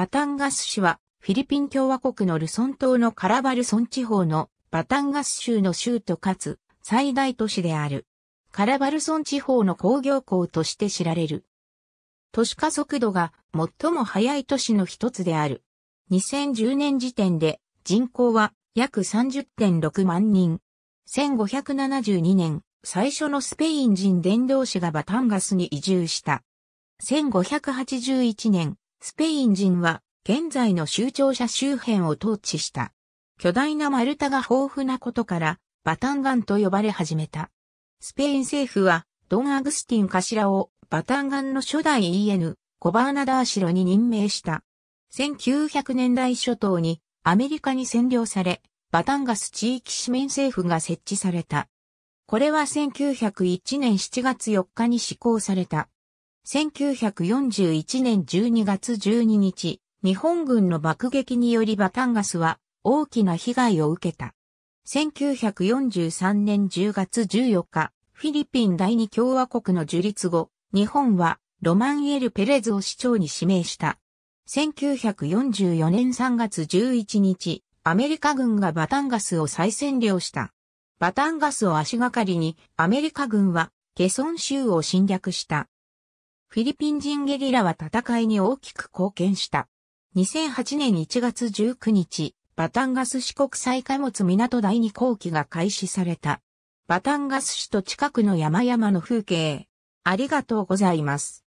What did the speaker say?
バタンガス市は、フィリピン共和国のルソン島のカラバルソン地方のバタンガス州の州都かつ最大都市である。カラバルソン地方の工業港として知られる。都市化速度が最も速い都市の一つである。2010年時点で人口は約30.6万人。1572年、最初のスペイン人伝道師がバタンガスに移住した。1581年、スペイン人は現在の州庁舎周辺を統治した。巨大な丸太が豊富なことからバタンガンと呼ばれ始めた。スペイン政府はドン・アグスティン頭をバタンガンの初代 EN コバーナダーシロに任命した。1900年代初頭にアメリカに占領され、バタンガス地域市民政府が設置された。これは1901年7月4日に施行された。1941年12月12日、日本軍の爆撃によりバタンガスは大きな被害を受けた。1943年10月14日、フィリピン第二共和国の樹立後、日本はロマン・エル・ペレズを市長に指名した。1944年3月11日、アメリカ軍がバタンガスを再占領した。バタンガスを足がかりにアメリカ軍はケソン州を侵略した。フィリピン人ゲリラは戦いに大きく貢献した。2008年1月19日、バタンガス市国際貨物港第二後機が開始された。バタンガス市と近くの山々の風景。ありがとうございます。